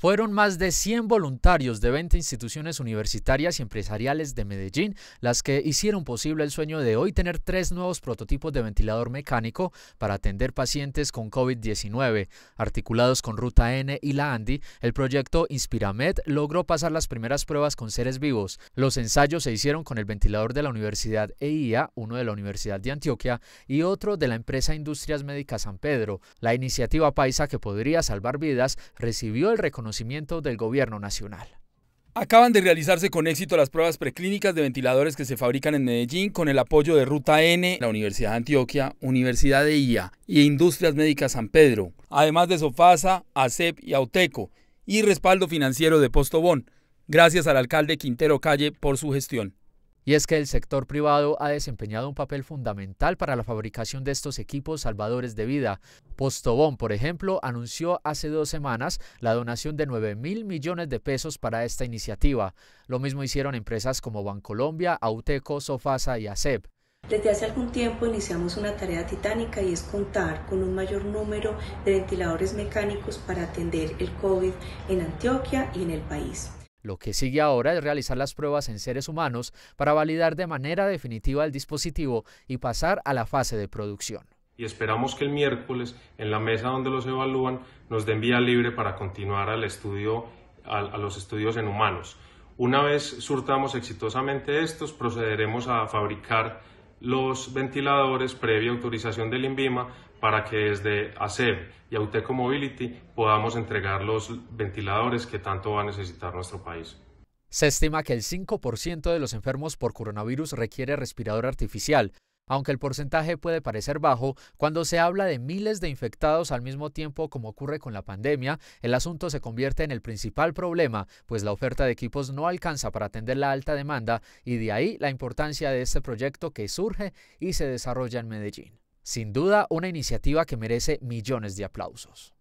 Fueron más de 100 voluntarios de 20 instituciones universitarias y empresariales de Medellín las que hicieron posible el sueño de hoy tener tres nuevos prototipos de ventilador mecánico para atender pacientes con COVID-19. Articulados con Ruta N y la ANDI, el proyecto Inspiramed logró pasar las primeras pruebas con seres vivos. Los ensayos se hicieron con el ventilador de la Universidad EIA, uno de la Universidad de Antioquia y otro de la empresa Industrias Médicas San Pedro. La iniciativa Paisa que podría salvar vidas recibió el reconocimiento del Gobierno Nacional. Acaban de realizarse con éxito las pruebas preclínicas de ventiladores que se fabrican en Medellín con el apoyo de Ruta N, la Universidad de Antioquia, Universidad de IA y Industrias Médicas San Pedro, además de Sofasa, ACEP y Auteco, y respaldo financiero de Postobón, gracias al alcalde Quintero Calle por su gestión. Y es que el sector privado ha desempeñado un papel fundamental para la fabricación de estos equipos salvadores de vida. Postobón, por ejemplo, anunció hace dos semanas la donación de 9 mil millones de pesos para esta iniciativa. Lo mismo hicieron empresas como Bancolombia, Auteco, Sofasa y ASEP. Desde hace algún tiempo iniciamos una tarea titánica y es contar con un mayor número de ventiladores mecánicos para atender el COVID en Antioquia y en el país. Lo que sigue ahora es realizar las pruebas en seres humanos para validar de manera definitiva el dispositivo y pasar a la fase de producción. Y esperamos que el miércoles, en la mesa donde los evalúan, nos den vía libre para continuar al estudio, a, los estudios en humanos. Una vez surtamos exitosamente estos, procederemos a fabricar los ventiladores previa autorización del INVIMA para que desde ASEP y Auteco Mobility podamos entregar los ventiladores que tanto va a necesitar nuestro país. Se estima que el 5% de los enfermos por coronavirus requiere respirador artificial, aunque el porcentaje puede parecer bajo, cuando se habla de miles de infectados al mismo tiempo como ocurre con la pandemia, el asunto se convierte en el principal problema, pues la oferta de equipos no alcanza para atender la alta demanda y de ahí la importancia de este proyecto que surge y se desarrolla en Medellín. Sin duda, una iniciativa que merece millones de aplausos.